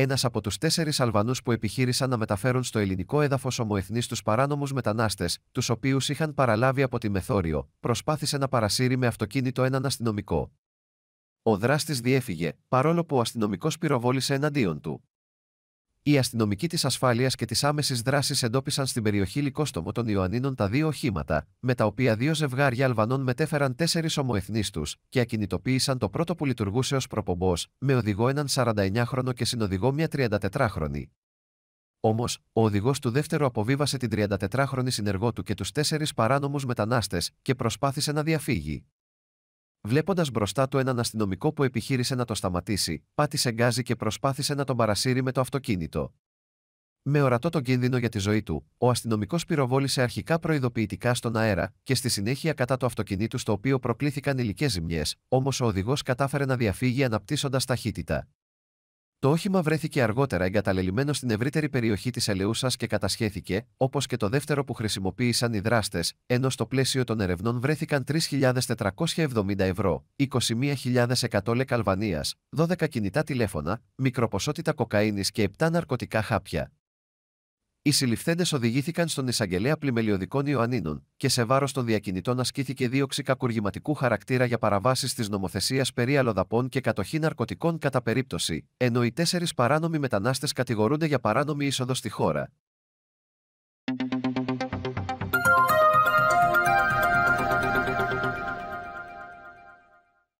ένας από τους τέσσερις Αλβανούς που επιχείρησαν να μεταφέρουν στο ελληνικό έδαφος ομοεθνεί τους παράνομους μετανάστες, τους οποίους είχαν παραλάβει από τη Μεθόριο, προσπάθησε να παρασύρει με αυτοκίνητο έναν αστυνομικό. Ο δράστης διέφυγε, παρόλο που ο αστυνομικός πυροβόλησε εναντίον του. Οι αστυνομικοί της ασφάλειας και της άμεσης δράσης εντόπισαν στην περιοχή Λικόστομο των Ιωαννίνων τα δύο οχήματα, με τα οποία δύο ζευγάρια Αλβανών μετέφεραν τέσσερις ομοεθνείς τους και ακινητοποίησαν το πρώτο που λειτουργούσε ως προπομπός, με οδηγό έναν 49χρονο και συνοδηγό μια 34χρονη. Όμως, ο οδηγός του δεύτερου αποβίβασε την 34χρονη συνεργό του και τους τέσσερις παράνομους μετανάστες και προσπάθησε να διαφύγει. Βλέποντας μπροστά του έναν αστυνομικό που επιχείρησε να το σταματήσει, πάτησε γκάζι και προσπάθησε να τον παρασύρει με το αυτοκίνητο. Με ορατό τον κίνδυνο για τη ζωή του, ο αστυνομικός πυροβόλησε αρχικά προειδοποιητικά στον αέρα και στη συνέχεια κατά το αυτοκινήτου στο οποίο προκλήθηκαν υλικές ζημιές, όμως ο οδηγός κατάφερε να διαφύγει αναπτύσσοντας ταχύτητα. Το όχημα βρέθηκε αργότερα εγκαταλελειμμένο στην ευρύτερη περιοχή της Ελεούσα και κατασχέθηκε, όπως και το δεύτερο που χρησιμοποίησαν οι δράστες, ενώ στο πλαίσιο των ερευνών βρέθηκαν 3.470 ευρώ, 21.100 λεκ 12 κινητά τηλέφωνα, μικροποσότητα κοκαίνης και 7 ναρκωτικά χάπια. Οι συλληφθέντες οδηγήθηκαν στον εισαγγελέα πλημελιωδικών Ιωαννίνων και σε βάρος των διακινητών ασκήθηκε δίωξη κακουργηματικού χαρακτήρα για παραβάσεις της νομοθεσίας περί αλλοδαπών και κατοχή ναρκωτικών κατά περίπτωση, ενώ οι τέσσερις παράνομοι μετανάστες κατηγορούνται για παράνομη είσοδο στη χώρα.